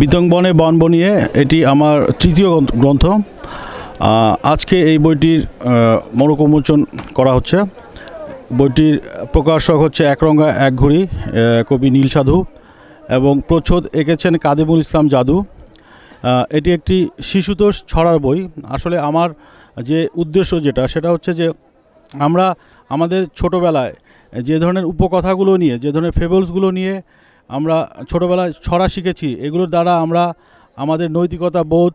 বিতংবনে বন বনিয়ে এটি আমার তৃতীয় গ্রন্থ আজকে এই বইটির মরকোমোচন করা হচ্ছে বইটির প্রকাশক হচ্ছে একরঙ্গা এক ঘুড়ি কবি নীল সাধু এবং প্রচ্ছদ এঁকেছেন কাদিমুল ইসলাম জাদু এটি একটি শিশুতোষ ছড়ার বই আসলে আমার যে উদ্দেশ্য যেটা সেটা হচ্ছে যে আমরা আমাদের ছোটোবেলায় যে ধরনের উপকথাগুলো নিয়ে যে ধরনের ফেবলসগুলো নিয়ে আমরা ছোটোবেলায় ছড়া শিখেছি এগুলোর দ্বারা আমরা আমাদের নৈতিকতা বোধ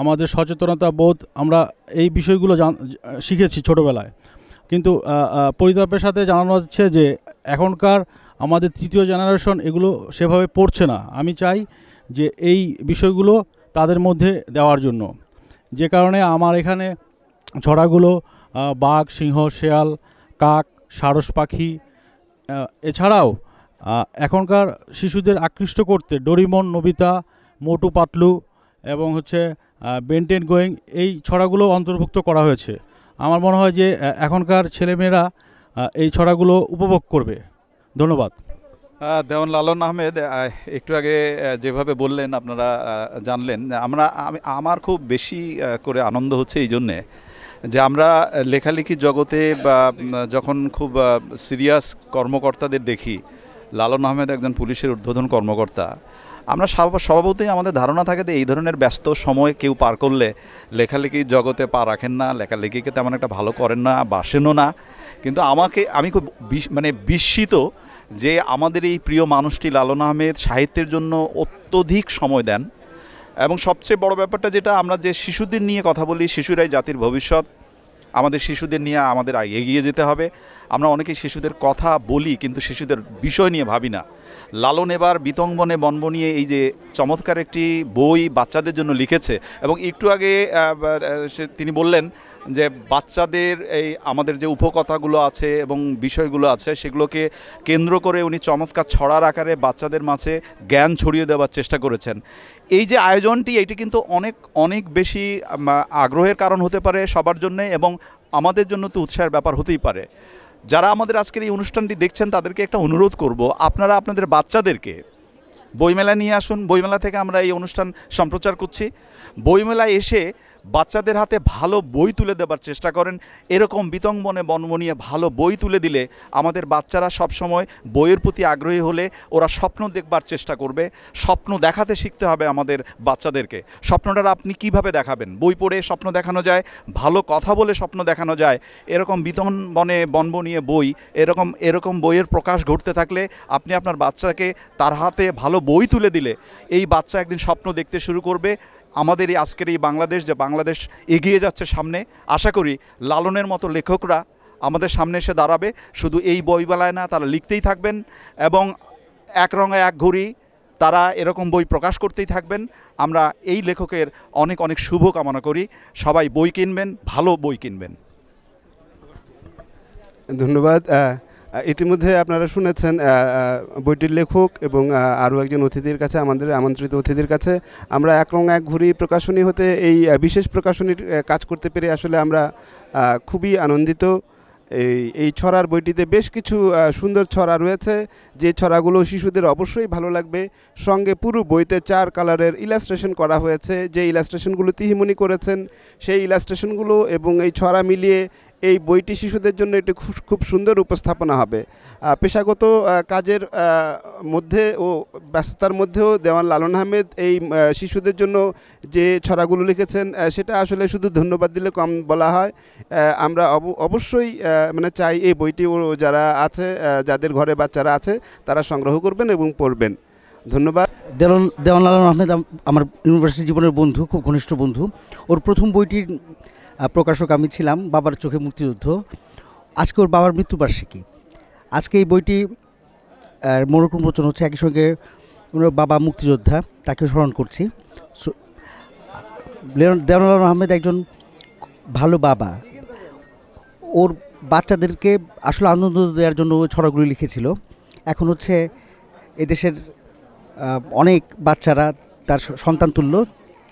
আমাদের সচেতনতা বোধ আমরা এই বিষয়গুলো শিখেছি ছোটোবেলায় কিন্তু পরিতাপের সাথে জানানো হচ্ছে যে এখনকার আমাদের তৃতীয় জেনারেশন এগুলো সেভাবে পড়ছে না আমি চাই যে এই বিষয়গুলো তাদের মধ্যে দেওয়ার জন্য যে কারণে আমার এখানে ছড়াগুলো বাঘ সিংহ শেয়াল কাক সারস পাখি এছাড়াও এখনকার শিশুদের আকৃষ্ট করতে ডোরিমন নবিতা মোটু পাতলু এবং হচ্ছে বেন্টেন গোয়িং এই ছড়াগুলো অন্তর্ভুক্ত করা হয়েছে আমার মনে হয় যে এখনকার ছেলেমেয়েরা এই ছড়াগুলো উপভোগ করবে ধন্যবাদ দেওয়ান লালন আহমেদ একটু আগে যেভাবে বললেন আপনারা জানলেন আমরা আমি আমার খুব বেশি করে আনন্দ হচ্ছে এই জন্যে যে আমরা লেখালেখি জগতে বা যখন খুব সিরিয়াস কর্মকর্তাদের দেখি লালন আহমেদ একজন পুলিশের উদ্বোধন কর্মকর্তা আমরা স্বভাবতই আমাদের ধারণা থাকে যে এই ধরনের ব্যস্ত সময় কেউ পার করলে লেখালেখি জগতে পা রাখেন না লেখালেখিকে তেমন একটা ভালো করেন না বাসেনও না কিন্তু আমাকে আমি খুব মানে বিস্মিত যে আমাদের এই প্রিয় মানুষটি লালন আহমেদ সাহিত্যের জন্য অত্যধিক সময় দেন এবং সবচেয়ে বড় ব্যাপারটা যেটা আমরা যে শিশুদের নিয়ে কথা বলি শিশুরাই জাতির ভবিষ্যৎ আমাদের শিশুদের নিয়ে আমাদের এগিয়ে যেতে হবে আমরা অনেকে শিশুদের কথা বলি কিন্তু শিশুদের বিষয় নিয়ে ভাবি না লালন এবার বিতঙ্গনে বনব নিয়ে এই যে চমৎকার একটি বই বাচ্চাদের জন্য লিখেছে এবং একটু আগে তিনি বললেন যে বাচ্চাদের এই আমাদের যে উপকথাগুলো আছে এবং বিষয়গুলো আছে সেগুলোকে কেন্দ্র করে উনি চমৎকার ছড়ার আকারে বাচ্চাদের মাঝে জ্ঞান ছড়িয়ে দেওয়ার চেষ্টা করেছেন এই যে আয়োজনটি এটি কিন্তু অনেক অনেক বেশি আগ্রহের কারণ হতে পারে সবার জন্যে এবং আমাদের জন্য তো উৎসাহের ব্যাপার হতেই পারে যারা আমাদের আজকের এই অনুষ্ঠানটি দেখছেন তাদেরকে একটা অনুরোধ করব আপনারা আপনাদের বাচ্চাদেরকে বইমেলা নিয়ে আসুন বইমেলা থেকে আমরা এই অনুষ্ঠান সম্প্রচার করছি বইমেলায় এসে বাচ্চাদের হাতে ভালো বই তুলে দেবার চেষ্টা করেন এরকম বিতঙ্গনে বনমনিয়ে ভালো বই তুলে দিলে আমাদের বাচ্চারা সব সময় বইয়ের প্রতি আগ্রহী হলে ওরা স্বপ্ন দেখবার চেষ্টা করবে স্বপ্ন দেখাতে শিখতে হবে আমাদের বাচ্চাদেরকে স্বপ্নটা আপনি কিভাবে দেখাবেন বই পড়ে স্বপ্ন দেখানো যায় ভালো কথা বলে স্বপ্ন দেখানো যায় এরকম বিতন বনে বনবনিয়ে বই এরকম এরকম বইয়ের প্রকাশ ঘটতে থাকলে আপনি আপনার বাচ্চাকে তার হাতে ভালো বই তুলে দিলে এই বাচ্চা একদিন স্বপ্ন দেখতে শুরু করবে আমাদের এই আজকের এই বাংলাদেশ যে বাংলাদেশ এগিয়ে যাচ্ছে সামনে আশা করি লালনের মতো লেখকরা আমাদের সামনে এসে দাঁড়াবে শুধু এই বইবেলায় না তারা লিখতেই থাকবেন এবং এক রঙে এক ঘড়ি তারা এরকম বই প্রকাশ করতেই থাকবেন আমরা এই লেখকের অনেক অনেক শুভ কামনা করি সবাই বই কিনবেন ভালো বই কিনবেন ধন্যবাদ ইতিমধ্যে আপনারা শুনেছেন বইটির লেখক এবং আরও একজন অতিথির কাছে আমাদের আমন্ত্রিত অতিথির কাছে আমরা এক রং এক ঘুরি প্রকাশনী হতে এই বিশেষ প্রকাশনীর কাজ করতে পেরে আসলে আমরা খুবই আনন্দিত এই এই ছড়ার বইটিতে বেশ কিছু সুন্দর ছড়া রয়েছে যে ছড়াগুলো শিশুদের অবশ্যই ভালো লাগবে সঙ্গে পুরো বইতে চার কালারের ইলাস্ট্রেশন করা হয়েছে যে ইলাস্ট্রেশনগুলো তিহিমনি করেছেন সেই ইলাস্ট্রেশনগুলো এবং এই ছড়া মিলিয়ে এই বইটি শিশুদের জন্য একটি খুব সুন্দর উপস্থাপনা হবে পেশাগত কাজের মধ্যে ও ব্যস্ততার মধ্যেও দেওয়ান লালন আহমেদ এই শিশুদের জন্য যে ছড়াগুলো লিখেছেন সেটা আসলে শুধু ধন্যবাদ দিলে কম বলা হয় আমরা অবশ্যই মানে চাই এই বইটি যারা আছে যাদের ঘরে বাচ্চারা আছে তারা সংগ্রহ করবেন এবং পড়বেন ধন্যবাদ দেওয়ান দেওয়ান লালন আহমেদ আমার ইউনিভার্সিটি জীবনের বন্ধু খুব ঘনিষ্ঠ বন্ধু ওর প্রথম বইটির প্রকাশক আমি ছিলাম বাবার চোখে মুক্তিযুদ্ধ আজকে ওর বাবার মৃত্যুবার্ষিকী আজকে এই বইটি মোড়ক রচন হচ্ছে একই সঙ্গে ওনার বাবা মুক্তিযোদ্ধা তাকে স্মরণ করছি দেওয়ানুল আহমেদ একজন ভালো বাবা ওর বাচ্চাদেরকে আসলে আনন্দ দেওয়ার জন্য ছড়াগুলি লিখেছিল এখন হচ্ছে এদেশের অনেক বাচ্চারা তার সন্তান তুল্য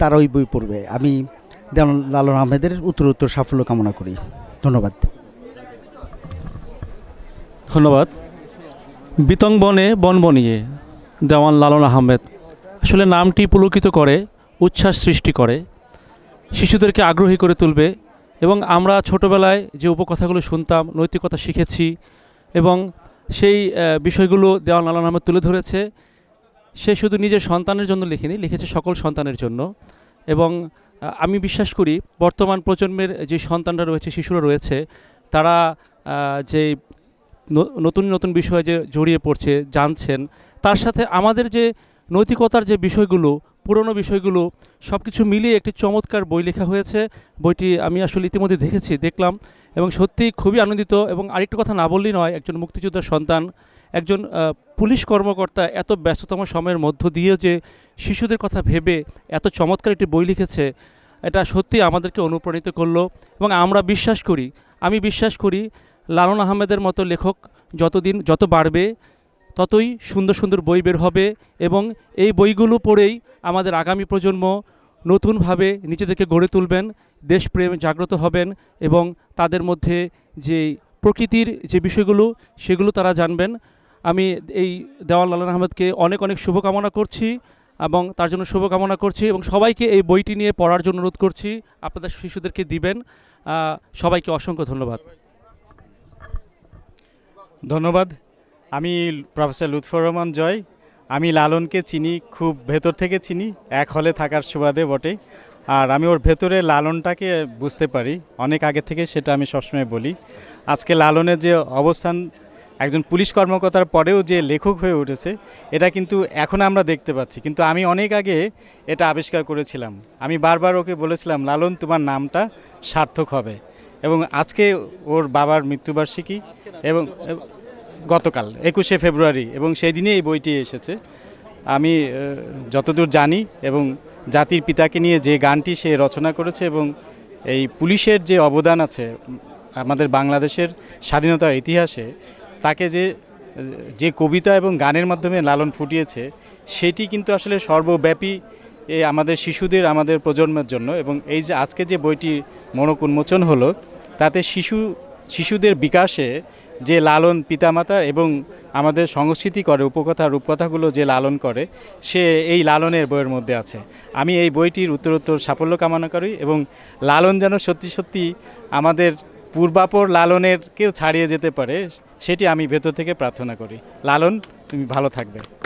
তারা ওই বই পড়বে আমি দেওয়ান লালন আহমেদের উত্তর উত্তর সাফল্য কামনা করি ধন্যবাদ ধন্যবাদ বিতং বনে বন বনিয়ে দেওয়ান লালন আহমেদ আসলে নামটি পুলকিত করে উচ্ছ্বাস সৃষ্টি করে শিশুদেরকে আগ্রহী করে তুলবে এবং আমরা ছোটোবেলায় যে উপকথাগুলো শুনতাম নৈতিকতা শিখেছি এবং সেই বিষয়গুলো দেওয়ান লালন আহমেদ তুলে ধরেছে সে শুধু নিজের সন্তানের জন্য লিখেনি লিখেছে সকল সন্তানের জন্য এবং আমি বিশ্বাস করি বর্তমান প্রজন্মের যে সন্তানরা রয়েছে শিশুরা রয়েছে তারা যে নতুন নতুন বিষয়ে যে জড়িয়ে পড়ছে জানছেন তার সাথে আমাদের যে নৈতিকতার যে বিষয়গুলো পুরনো বিষয়গুলো সব কিছু মিলিয়ে একটি চমৎকার বই লেখা হয়েছে বইটি আমি আসলে ইতিমধ্যে দেখেছি দেখলাম এবং সত্যি খুবই আনন্দিত এবং আরেকটি কথা না বললেই নয় একজন মুক্তিযোদ্ধার সন্তান একজন পুলিশ কর্মকর্তা এত ব্যস্ততম সময়ের মধ্য দিয়ে যে শিশুদের কথা ভেবে এত চমৎকার একটি বই লিখেছে এটা সত্যি আমাদেরকে অনুপ্রাণিত করলো এবং আমরা বিশ্বাস করি আমি বিশ্বাস করি লালন আহমেদের মতো লেখক যতদিন যত বাড়বে ততই সুন্দর সুন্দর বই বের হবে এবং এই বইগুলো পড়েই আমাদের আগামী প্রজন্ম নতুনভাবে নিজেদেরকে গড়ে তুলবেন দেশপ্রেম জাগ্রত হবেন এবং তাদের মধ্যে যে প্রকৃতির যে বিষয়গুলো সেগুলো তারা জানবেন আমি এই দেওয়াল লালন আহমেদকে অনেক অনেক শুভকামনা করছি এবং তার জন্য শুভকামনা করছি এবং সবাইকে এই বইটি নিয়ে পড়ার জন্য অনুরোধ করছি আপনাদের শিশুদেরকে দিবেন সবাইকে অসংখ্য ধন্যবাদ ধন্যবাদ আমি প্রফেসর লুৎফর রহমান জয় আমি লালনকে চিনি খুব ভেতর থেকে চিনি এক হলে থাকার সুবাদে বটে আর আমি ওর ভেতরে লালনটাকে বুঝতে পারি অনেক আগে থেকে সেটা আমি সবসময় বলি আজকে লালনের যে অবস্থান একজন পুলিশ কর্মকর্তার পরেও যে লেখক হয়ে উঠেছে এটা কিন্তু এখন আমরা দেখতে পাচ্ছি কিন্তু আমি অনেক আগে এটা আবিষ্কার করেছিলাম আমি বারবার ওকে বলেছিলাম লালন তোমার নামটা সার্থক হবে এবং আজকে ওর বাবার মৃত্যুবার্ষিকী এবং গতকাল একুশে ফেব্রুয়ারি এবং সেই দিনে এই বইটি এসেছে আমি যতদূর জানি এবং জাতির পিতাকে নিয়ে যে গানটি সে রচনা করেছে এবং এই পুলিশের যে অবদান আছে আমাদের বাংলাদেশের স্বাধীনতার ইতিহাসে তাকে যে যে কবিতা এবং গানের মাধ্যমে লালন ফুটিয়েছে সেটি কিন্তু আসলে সর্বব্যাপী এই আমাদের শিশুদের আমাদের প্রজন্মের জন্য এবং এই যে আজকে যে বইটি মনক উন্মোচন হলো তাতে শিশু শিশুদের বিকাশে যে লালন পিতামাতা এবং আমাদের সংস্কৃতি করে উপকথা রূপকথাগুলো যে লালন করে সে এই লালনের বইয়ের মধ্যে আছে আমি এই বইটির উত্তরোত্তর সাফল্য কামনা করি এবং লালন যেন সত্যি সত্যি আমাদের পূর্বাপর লালনের কেউ ছাড়িয়ে যেতে পারে সেটি আমি ভেতর থেকে প্রার্থনা করি লালন তুমি ভালো থাকবে